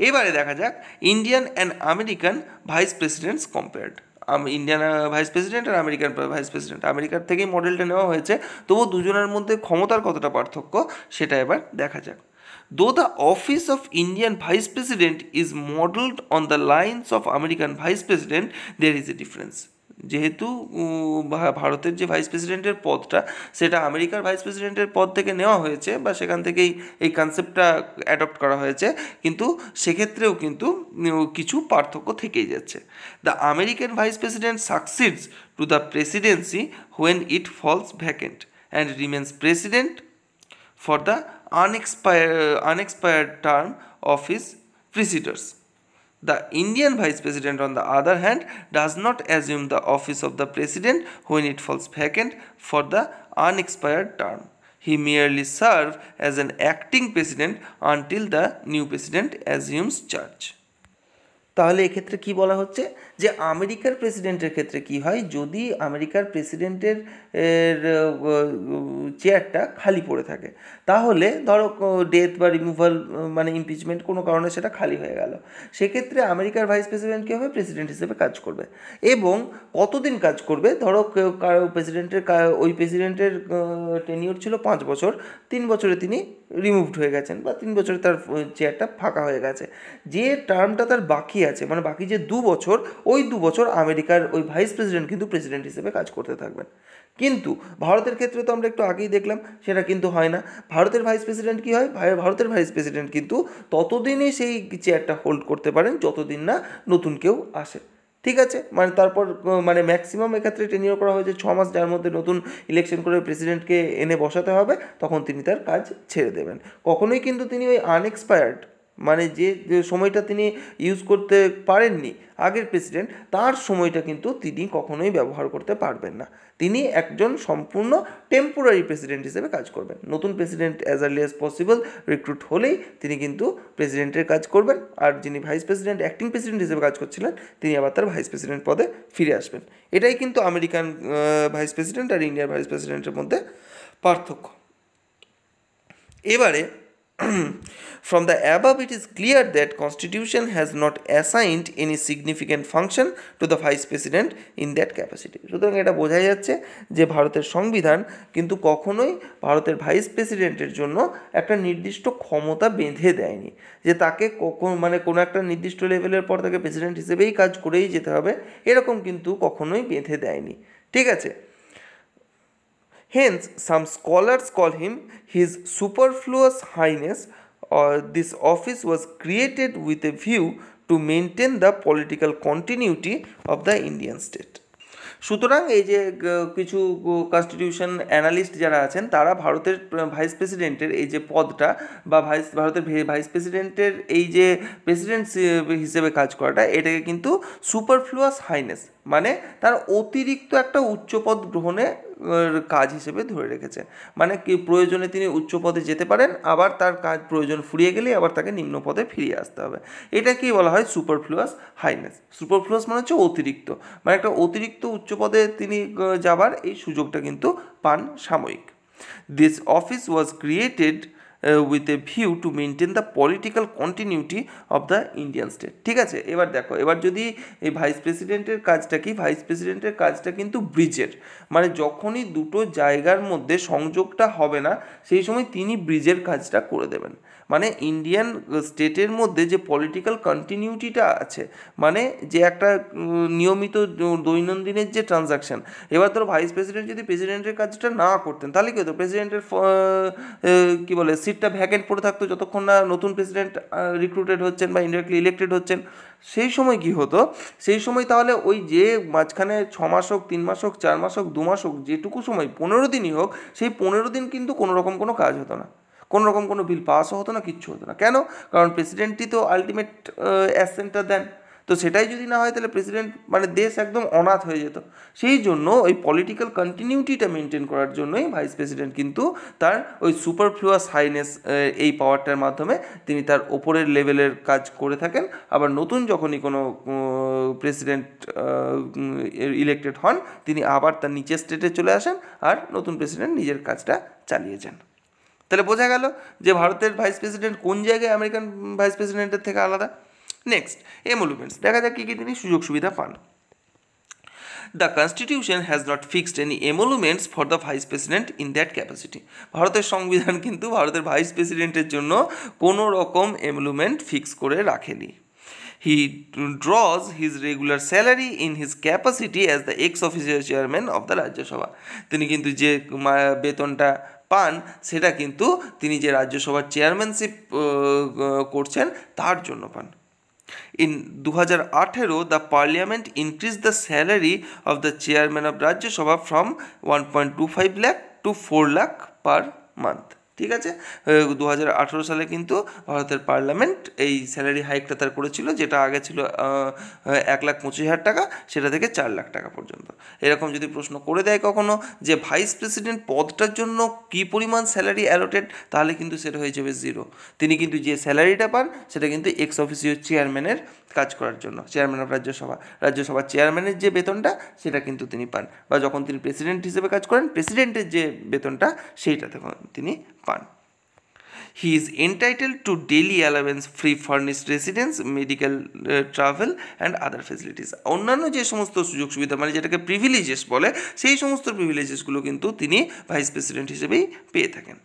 এবারে দেখা যাক Indian and American vice presidents compared Indian vice president আর আমেরিকান ভাইস প্রেসিডেন্ট আমেরিকার থেকেই মডেলটা নেওয়া হয়েছে তবু দুজনের মধ্যে ক্ষমতার কতটা পার্থক্য সেটা এবার দেখা যাক though the office of Indian vice president is modelled on the lines of American vice president there is a difference যেহেতু ভারতের যে ভাইস প্রেসিডেন্টের পদটা সেটা আমেরিকার ভাইস প্রেসিডেন্টের পদ থেকে নেওয়া হয়েছে বা সেখান থেকেই এই কনসেপ্টটা অ্যাডপ্ট করা হয়েছে কিন্তু সেক্ষেত্রেও কিন্তু কিছু পার্থক্য থেকেই যাচ্ছে the American vice president succeeds to the presidency when it falls vacant and remains president for the unexpire unexpired term of his predecessors The Indian Vice President on the other hand does not assume the office of the President when it falls vacant for the unexpired term. He merely serves as an acting president until the new president assumes charge. তাহলে এক্ষেত্রে কি বলা হচ্ছে যে আমেরিকার প্রেসিডেন্টের ক্ষেত্রে কি হয় যদি আমেরিকার প্রেসিডেন্টের চেয়ারটা খালি পড়ে থাকে তাহলে ধরো ডেথ বা রিমুভাল মানে ইমপিচমেন্ট কোনো কারণে সেটা খালি হয়ে গেল সেক্ষেত্রে আমেরিকার ভাইস প্রেসিডেন্ট কী হবে প্রেসিডেন্ট হিসেবে কাজ করবে এবং কতদিন কাজ করবে ধরো কারো প্রেসিডেন্টের ওই প্রেসিডেন্টের টেনিওর ছিল পাঁচ বছর তিন বছরে তিনি রিমুভড হয়ে গেছেন বা তিন বছরে তার চেয়ারটা ফাঁকা হয়ে গেছে যে টার্মটা তার বাকি আছে মানে বাকি যে দু বছর ওই দু বছর আমেরিকার ওই ভাইস প্রেসিডেন্ট কিন্তু প্রেসিডেন্ট হিসেবে কাজ করতে থাকবেন কিন্তু ভারতের ক্ষেত্রে তো আমরা একটু আগেই দেখলাম সেটা কিন্তু হয় না ভারতের ভাইস প্রেসিডেন্ট কী হয় ভারতের ভাইস প্রেসিডেন্ট কিন্তু ততদিনই সেই চেয়ারটা হোল্ড করতে পারেন যতদিন না নতুন কেউ আসে ঠিক আছে মানে তারপর মানে ম্যাক্সিমাম এক্ষেত্রে টেনিওর করা হয়েছে ছ মাস যার মধ্যে নতুন ইলেকশন করে প্রেসিডেন্টকে এনে বসাতে হবে তখন তিনি তার কাজ ছেড়ে দেবেন কখনোই কিন্তু তিনি ওই আনএক্সপায়ার্ড মানে যে সময়টা তিনি ইউজ করতে পারেননি আগের প্রেসিডেন্ট তার সময়টা কিন্তু তিনি কখনোই ব্যবহার করতে পারবেন না তিনি একজন সম্পূর্ণ টেম্পোরারি প্রেসিডেন্ট হিসেবে কাজ করবেন নতুন president as early as possible recruit হলেই তিনি কিন্তু প্রেসিডেন্টের কাজ করবেন আর যিনি ভাইস প্রেসিডেন্ট অ্যাক্টিং প্রেসিডেন্ট হিসেবে কাজ করছিলেন তিনি আবার তার ভাইস প্রেসিডেন্ট পদে ফিরে আসবেন এটাই কিন্তু আমেরিকান ভাইস প্রেসিডেন্ট আর ইন্ডিয়ার ভাইস প্রেসিডেন্টের মধ্যে পার্থক্য এবারে From the above it is clear that constitution has not assigned any significant function to the vice president in that capacity সুতরাং এটা বোঝাই যাচ্ছে যে ভারতের সংবিধান কিন্তু কখনোই ভারতের ভাইস প্রেসিডেন্টের জন্য একটা নির্দিষ্ট ক্ষমতা বেঁধে দেয়নি যে তাকে কখন মানে কোনো একটা নির্দিষ্ট লেভেলের পর তাকে প্রেসিডেন্ট হিসেবেই কাজ করেই যেতে হবে এরকম কিন্তু কখনোই বেঁধে দেয়নি ঠিক আছে Hence, some scholars call him his superfluous highness, or this office was created with a view to maintain the political continuity of the Indian state. সুতরাং এই যে কিছু কনস্টিটিউশন অ্যানালিস্ট যারা আছেন তারা ভারতের ভাইস প্রেসিডেন্টের এই যে পদটা বা ভাইস ভারতের ভাইস প্রেসিডেন্টের এই যে প্রেসিডেন্ট হিসেবে কাজ করাটা এটাকে কিন্তু সুপারফ্লুয়াস হাইনেস মানে তার অতিরিক্ত একটা উচ্চ পদ গ্রহণে কাজ হিসেবে ধরে রেখেছে মানে কি প্রয়োজনে তিনি উচ্চ পদে যেতে পারেন আবার তার কাজ প্রয়োজন ফুরিয়ে গেলে আবার তাকে নিম্ন পদে ফিরিয়ে আসতে হবে এটাকে বলা হয় সুপারফ্লুয়াস হাইনেস সুপারফ্লুয়াস মানে হচ্ছে অতিরিক্ত মানে একটা অতিরিক্ত উচ্চ পদে তিনি যাবার এই সুযোগটা কিন্তু পান সাময়িক this office was created with a view to maintain the political continuity of the Indian state ঠিক আছে এবার দেখো এবার যদি এই ভাইস প্রেসিডেন্টের কাজটা কি ভাইস প্রেসিডেন্টের কাজটা কিন্তু ব্রিজের মানে যখনই দুটো জায়গার মধ্যে সংযোগটা হবে না সেই সময় তিনি ব্রিজের কাজটা করে দেবেন মানে ইন্ডিয়ান স্টেটের uh, মধ্যে যে পলিটিক্যাল কন্টিনিউটিটা আছে মানে যে একটা নিয়মিত দৈনন্দিনের যে ট্রানজাকশান এবার ধরো ভাইস প্রেসিডেন্ট যদি প্রেসিডেন্টের কাজটা না করতেন তাহলে কী হতো প্রেসিডেন্টের কী বলে সিটটা ভ্যাকেন্ট পড়ে থাকতো যতক্ষণ না নতুন প্রেসিডেন্ট রিক্রুটেড হচ্ছেন বা ইন্ডিরেক্টলি ইলেক্টেড হচ্ছেন সেই সময় কি হতো সেই সময় তাহলে ওই যে মাঝখানে ছ মাস হোক তিন মাস হোক চার মাস হোক দু মাস হোক যেটুকু সময় পনেরো দিনই হোক সেই পনেরো দিন কিন্তু কোনো রকম কোনো কাজ হতো না কোনো রকম কোনো বিল পাসও হতো না কিচ্ছু হতো না কেন কারণ প্রেসিডেন্টই তো আলটিমেট অ্যাসেন্টটা দেন তো সেটাই যদি না হয় তাহলে প্রেসিডেন্ট মানে দেশ একদম অনাথ হয়ে যেত সেই জন্য ওই পলিটিক্যাল কন্টিনিউটিটা মেনটেন করার জন্যই ভাইস প্রেসিডেন্ট কিন্তু তার ওই সুপারফ্লুয়াস হাইনেস এই পাওয়ারটার মাধ্যমে তিনি তার ওপরের লেভেলের কাজ করে থাকেন আবার নতুন যখনই কোনো প্রেসিডেন্ট ইলেক্টেড হন তিনি আবার তার নিচের স্টেটে চলে আসেন আর নতুন প্রেসিডেন্ট নিজের কাজটা চালিয়ে যান তাহলে বোঝা গেল যে ভারতের ভাইস প্রেসিডেন্ট কোন জায়গায় আমেরিকান ভাইস প্রেসিডেন্টের থেকে আলাদা নেক্সট এমলুমেন্টস দেখা যাক কী কী তিনি সুযোগ সুবিধা পান the constitution has not fixed any emoluments for the vice president in that capacity ভারতের সংবিধান কিন্তু ভারতের ভাইস প্রেসিডেন্টের জন্য কোনো রকম এমোলুমেন্ট ফিক্স করে রাখেনি he draws his regular salary in his capacity as the ex official chairman of the Rajya Sabha তিনি কিন্তু যে বেতনটা পান সেটা কিন্তু তিনি যে রাজ্যসভার চেয়ারম্যানশিপ করছেন তার জন্য পান ইন দু হাজার আঠেরো the parliament increase the salary of the chairman of Rajya Sabha from one point two five lakh to four lakh per month ঠিক আছে দু সালে কিন্তু ভারতের পার্লামেন্ট এই স্যালারি হাইকটা তার করেছিল যেটা আগে ছিল এক লাখ পঁচিশ হাজার টাকা সেটা থেকে চার লাখ টাকা পর্যন্ত এরকম যদি প্রশ্ন করে দেয় কখনো যে ভাইস প্রেসিডেন্ট পদটার জন্য কি পরিমাণ স্যালারি অ্যালোটেড তাহলে কিন্তু সেটা হয়ে যাবে জিরো তিনি কিন্তু যে স্যালারিটা পান সেটা কিন্তু এক্স অফিসীয় চেয়ারম্যানের কাজ করার জন্য চেয়ারম্যান অফ রাজ্যসভা রাজ্যসভার চেয়ারম্যানের যে বেতনটা সেটা কিন্তু তিনি পান বা যখন তিনি প্রেসিডেন্ট হিসেবে কাজ করেন প্রেসিডেন্টের যে বেতনটা সেইটা তখন তিনি পান he is entitle to daily allowance free furnished residence medical travel and other facilities অন্যান্য যে সমস্ত সুযোগ সুবিধা মানে যেটাকে প্রিভিলেজেস বলে সেই সমস্ত প্রিভিলেজেসগুলো কিন্তু তিনি ভাইস প্রেসিডেন্ট হিসেবেই পেয়ে থাকেন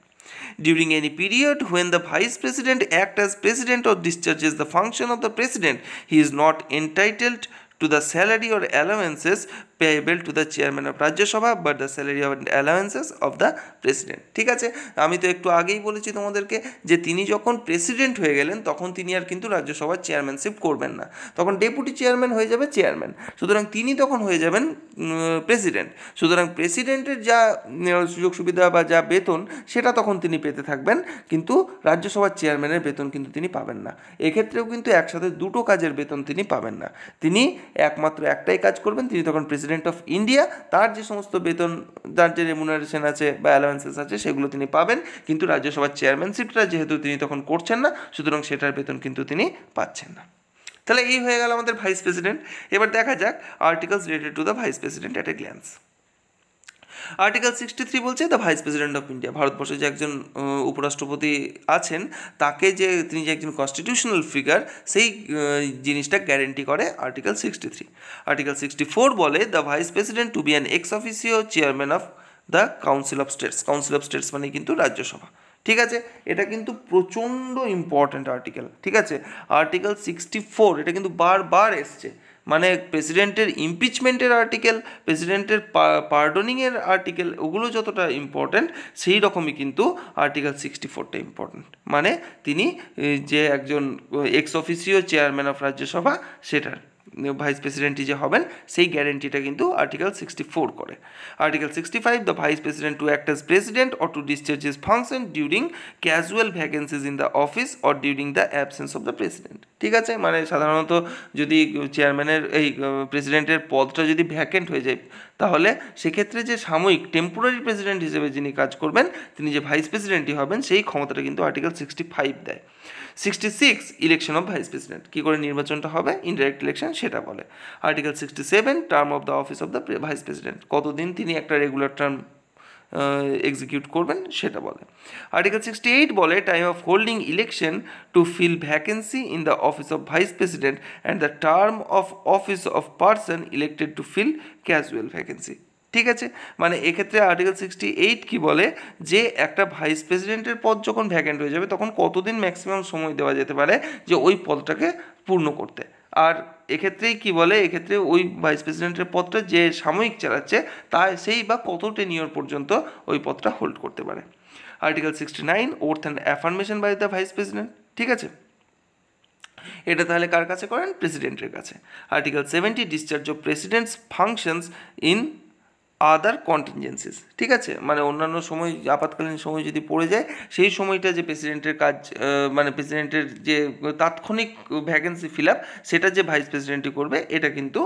during any period when the vice president acts as president or discharges the function of the president. He is not entitled to the salary or allowances payable to the chairman of Rajya Sabha but the salary of allowances of the president ঠিক আছে আমি তো একটু আগেই বলেছি তোমাদেরকে যে তিনি যখন প্রেসিডেন্ট হয়ে গেলেন তখন তিনি আর কিন্তু রাজ্যসভার চেয়ারম্যানশিপ করবেন না তখন ডেপুটি চেয়ারম্যান হয়ে যাবে চেয়ারম্যান সুতরাং তিনি তখন হয়ে যাবেন প্রেসিডেন্ট সুতরাং প্রেসিডেন্টের যা সুযোগ সুবিধা বা যা বেতন সেটা তখন তিনি পেতে থাকবেন কিন্তু রাজ্যসভার চেয়ারম্যানের বেতন কিন্তু তিনি পাবেন না এক্ষেত্রেও কিন্তু একসাথে দুটো কাজের বেতন তিনি পাবেন না তিনি একমাত্র একটাই কাজ করবেন তিনি তখন প্রেসিডেন্ট প্রেসিডেন্ট অফ ইন্ডিয়া তার যে সমস্ত বেতন তার যে রেমুনারেশন আছে বা অ্যালাওয়েন্সেস আছে সেগুলো তিনি পাবেন কিন্তু রাজ্যসভার চেয়ারম্যানশিপটা যেহেতু তিনি তখন করছেন না সুতরাং সেটার বেতন কিন্তু তিনি পাচ্ছেন না তাহলে এই হয়ে গেল আমাদের ভাইস প্রেসিডেন্ট এবার দেখা যাক articles related to the vice president at a glance article sixty three বলছে the vice president of India ভারতবর্ষে যে একজন উপরাষ্ট্রপতি আছেন তাকে যে তিনি যে একজন কনস্টিটিউশনাল ফিগার সেই জিনিসটা গ্যারেন্টি করে article sixty three article sixty four বলে the vice president to be an ex officio chairman of the council of states council of states মানে কিন্তু রাজ্যসভা ঠিক আছে এটা কিন্তু প্রচণ্ড ইম্পর্ট্যান্ট আর্টিকেল ঠিক আছে আর্টিকেল সিক্সটি ফোর এটা কিন্তু বারবার এসছে মানে প্রেসিডেন্টের ইমপিচমেন্টের আর্টিকেল প্রেসিডেন্টের পার্ডনিংয়ের আর্টিকেল ওগুলো যতটা ইম্পর্ট্যান্ট সেই রকমই কিন্তু আর্টিকেল সিক্সটি ফোরটা ইম্পর্ট্যান্ট মানে তিনি যে একজন ex officio chairman of Rajya Sabha সেটার ভাইস প্রেসিডেন্টই যে হবেন সেই গ্যারেন্টিটা কিন্তু আর্টিকেল সিক্সটি ফোর করে article sixty five the vice president to act as president or to discharge his function during casual vacancies in the office or during the absence of the president ঠিক আছে মানে সাধারণত যদি চেয়ারম্যানের এই প্রেসিডেন্টের পদটা যদি ভ্যাকেন্ট হয়ে যায় তাহলে সেক্ষেত্রে যে সাময়িক টেম্পোরারি প্রেসিডেন্ট হিসেবে যিনি কাজ করবেন তিনি যে ভাইস প্রেসিডেন্টই হবেন সেই ক্ষমতাটা কিন্তু আর্টিকেল সিক্সটি ফাইভ দেয় sixty six election of vice president কী করে নির্বাচনটা হবে ইনডাইরেক্ট ইলেকশন সেটা বলে article sixty seven term of the office of the vice president কতদিন তিনি একটা রেগুলার টার্ম এক্সিকিউট করবেন সেটা বলে আর্টিকেল সিক্সটি এইট বলে time of holding election to fill vacancy in the office of vice president and the term of office of person elected to fill casual vacancy ঠিক আছে মানে এক্ষেত্রে আর্টিকেল সিক্সটি এইট কী বলে যে একটা ভাইস প্রেসিডেন্টের পদ যখন ভ্যাকেন্ট হয়ে যাবে তখন কতদিন ম্যাক্সিমাম সময় দেওয়া যেতে পারে যে ওই পদটাকে পূর্ণ করতে আর এক্ষেত্রেই কি বলে এক্ষেত্রে ওই ভাইস প্রেসিডেন্টের পদটা যে সাময়িক চালাচ্ছে তা সেই বা কত টেনিওর পর্যন্ত ওই পদটা হোল্ড করতে পারে article sixty nine oath and affirmation by the vice president ঠিক আছে এটা তাহলে কার কাছে করেন প্রেসিডেন্টের কাছে article seventy discharge of president's functions in other contingencies ঠিক আছে মানে অন্যান্য সময় আপাতকালীন সময় যদি পড়ে যায় সেই সময়টা যে প্রেসিডেন্টের কাজ মানে প্রেসিডেন্টের যে তাৎক্ষণিক ভ্যাকেন্সি ফিল আপ সেটা যে ভাইস প্রেসিডেন্টই করবে এটা কিন্তু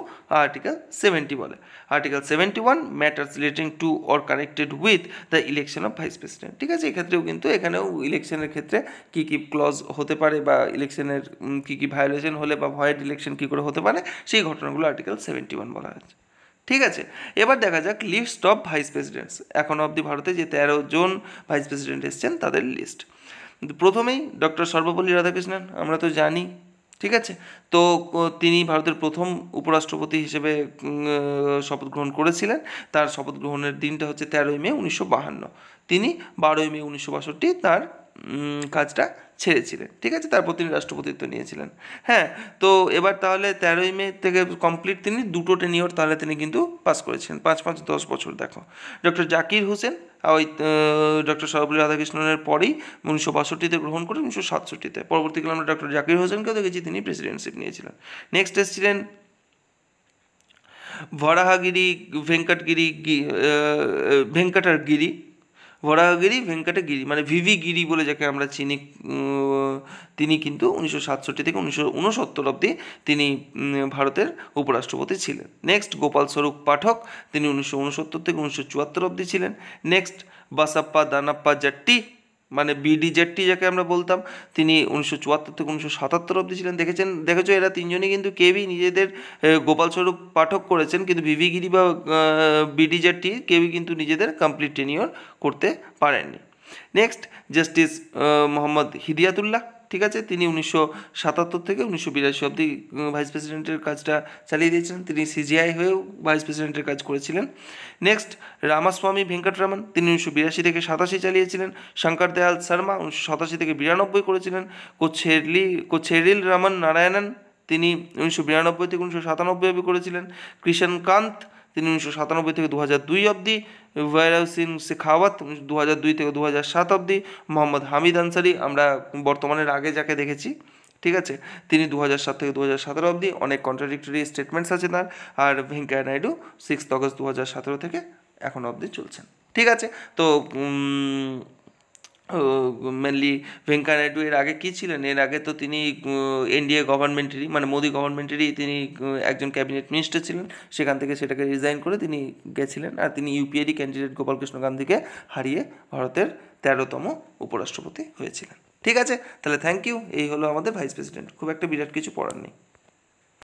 আর্টিকেল সেভেন্টি বলে article seventy one matters relating to or connected with the election of vice president ঠিক আছে এক্ষেত্রেও কিন্তু এখানেও ইলেকশনের ক্ষেত্রে কী কী ক্লজ হতে পারে বা ইলেকশনের কী কী ভায়োলেশন হলে বা ভয়েড ইলেকশন কী করে হতে পারে সেই ঘটনাগুলো আর্টিকেল সেভেন্টি ওয়ান বলা হয়েছে ঠিক আছে এবার দেখা যাক লিস্ট অফ ভাইস প্রেসিডেন্টস এখন অবধি ভারতে যে তেরো জন ভাইস প্রেসিডেন্ট এসছেন তাদের লিস্ট প্রথমেই ডক্টর সর্বপল্লী রাধাকৃষ্ণন আমরা তো জানি ঠিক আছে তো তিনি ভারতের প্রথম উপরাষ্ট্রপতি হিসেবে শপথ গ্রহণ করেছিলেন তার শপথ গ্রহণের দিনটা হচ্ছে তেরোই মে উনিশশো বাহান্ন তিনি বারোই মে উনিশশো বাষট্টি তার কাজটা ছেড়েছিলেন ঠিক আছে তারপর তিনি রাষ্ট্রপতিত্ব নিয়েছিলেন হ্যাঁ তো এবার তাহলে তেরোই মে থেকে কমপ্লিট তিনি দুটো টেনিওর তাহলে তিনি কিন্তু পাস করেছেন পাঁচ পাঁচ দশ বছর দেখো ডক্টর জাকির হোসেন ওই ডক্টর সর্বপল্লী রাধাকৃষ্ণনের পরেই উনিশশো বাষট্টিতে গ্রহণ করে উনিশশো সাতষট্টিতে পরবর্তীকালে আমরা ডক্টর জাকির হোসেনকেও দেখেছি তিনি প্রেসিডেন্টশিপ নিয়েছিলেন নেক্সট এসেছিলেন ভরাহাগিরি ভেঙ্কটগিরি ভেঙ্কটারগিরি ভরাগিরি ভেঙ্কটগিরি মানে ভিভি গিরি বলে যাকে আমরা চিনি তিনি কিন্তু উনিশশো সাতষট্টি থেকে উনিশশো উনসত্তর অব্দি তিনি ভারতের উপরাষ্ট্রপতি ছিলেন নেক্সট গোপাল স্বরূপ পাঠক তিনি উনিশশো উনসত্তর থেকে উনিশশো চুয়াত্তর অব্দি ছিলেন নেক্সট বাসাপ্পা দানাপ্পা জাট্টি মানে বিডি জেটটি যাকে আমরা বলতাম তিনি উনিশশো চুয়াত্তর থেকে উনিশশো সাতাত্তর অবধি ছিলেন দেখেছেন দেখেছো এরা তিনজনই কিন্তু কেবি নিজেদের গোপালস্বরূপ পাঠক করেছেন কিন্তু ভিভিগিরি বা বিডি জেটটি কেউই কিন্তু নিজেদের কমপ্লিট টেনিওর করতে পারেননি নেক্সট জাস্টিস মোহাম্মদ হিদিয়াতুল্লাহ ঠিক আছে তিনি উনিশশো সাতাত্তর থেকে উনিশশো বিরাশি অব্দি ভাইস প্রেসিডেন্টের কাজটা চালিয়ে দিয়েছিলেন তিনি সিজিআই হয়েও ভাইস প্রেসিডেন্টের কাজ করেছিলেন নেক্সট রামাস্বামী ভেঙ্কটরামন তিনি উনিশশো বিরাশি থেকে সাতাশি চালিয়েছিলেন শঙ্কর দয়াল শর্মা উনিশশো সাতাশি থেকে বিরানব্বই করেছিলেন কোচেরলি কোচেরিল রামন নারায়ণন তিনি উনিশশো বিরানব্বই থেকে উনিশশো সাতানব্বই অব্দি করেছিলেন কৃষণকান্ত তিনি উনিশশো সাতানব্বই থেকে দু হাজার দুই অবধি ভাইরাল সিং শেখাওয়াত দু হাজার দুই থেকে দু হাজার সাত অবধি মোহাম্মদ হামিদ আনসারি আমরা বর্তমানের আগে যাকে দেখেছি ঠিক আছে তিনি দু সাত থেকে দু হাজার অবধি অনেক কন্ট্রাডিক্টরি স্টেটমেন্টস আছে তার আর ভেঙ্কাইয়া নাইডু সিক্স অগস্ট দু হাজার সতেরো থেকে এখন অবধি চলছেন ঠিক আছে তো মেনলি ভেঙ্কা নাইডু এর আগে কী ছিলেন এর আগে তো তিনি এনডিএ গভর্নমেন্টেরই মানে মোদি গভর্নমেন্টেরই তিনি একজন ক্যাবিনেট মিনিস্টার ছিলেন সেখান থেকে সেটাকে রিজাইন করে তিনি গেছিলেন আর তিনি ইউপিএরই ক্যান্ডিডেট গোপালকৃষ্ণ গান্ধীকে হারিয়ে ভারতের তেরোতম উপরাষ্ট্রপতি হয়েছিলেন ঠিক আছে তাহলে থ্যাংক ইউ এই হলো আমাদের ভাইস প্রেসিডেন্ট খুব একটা বিরাট কিছু পড়ার নেই